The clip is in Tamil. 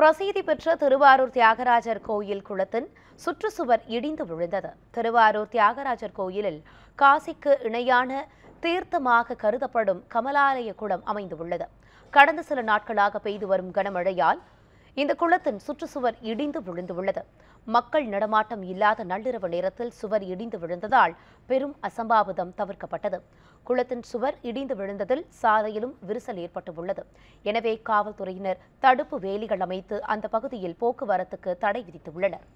பிரசித்தி பெற்ற திருவாரூர் தியாகராஜர் கோயில் குளத்தின் சுற்றுச்சுவர் இடிந்து விழுந்தது திருவாரூர் தியாகராஜர் கோயிலில் காசிக்கு இணையான தீர்த்தமாக கருதப்படும் கமலாலய குளம் அமைந்துள்ளது கடந்த சில நாட்களாக பெய்து வரும் கனமழையால் இந்த குளத்தின் சுற்றுச்சுவர் இடிந்து விழுந்துள்ளது மக்கள் நடமாட்டம் இல்லாத நள்ளிரவு நேரத்தில் சுவர் இடிந்து விழுந்ததால் பெரும் அசம்பாவிதம் தவிர்க்கப்பட்டது குளத்தின் சுவர் இடிந்து விழுந்ததில் சாலையிலும் விரிசல் ஏற்பட்டுள்ளது எனவே காவல்துறையினர் தடுப்பு வேலிகள் அமைத்து அந்த பகுதியில் போக்குவரத்துக்கு தடை விதித்துள்ளனர்